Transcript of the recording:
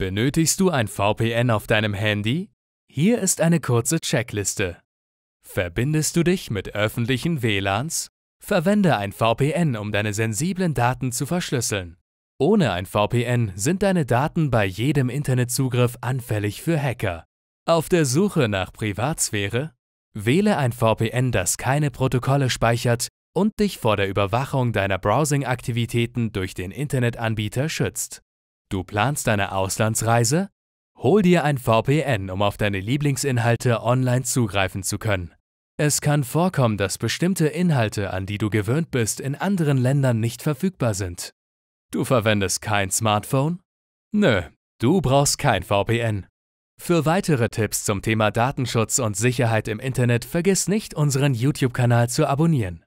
Benötigst du ein VPN auf deinem Handy? Hier ist eine kurze Checkliste. Verbindest du dich mit öffentlichen WLANs? Verwende ein VPN, um deine sensiblen Daten zu verschlüsseln. Ohne ein VPN sind deine Daten bei jedem Internetzugriff anfällig für Hacker. Auf der Suche nach Privatsphäre? Wähle ein VPN, das keine Protokolle speichert und dich vor der Überwachung deiner Browsing-Aktivitäten durch den Internetanbieter schützt. Du planst eine Auslandsreise? Hol dir ein VPN, um auf deine Lieblingsinhalte online zugreifen zu können. Es kann vorkommen, dass bestimmte Inhalte, an die du gewöhnt bist, in anderen Ländern nicht verfügbar sind. Du verwendest kein Smartphone? Nö, du brauchst kein VPN. Für weitere Tipps zum Thema Datenschutz und Sicherheit im Internet vergiss nicht, unseren YouTube-Kanal zu abonnieren.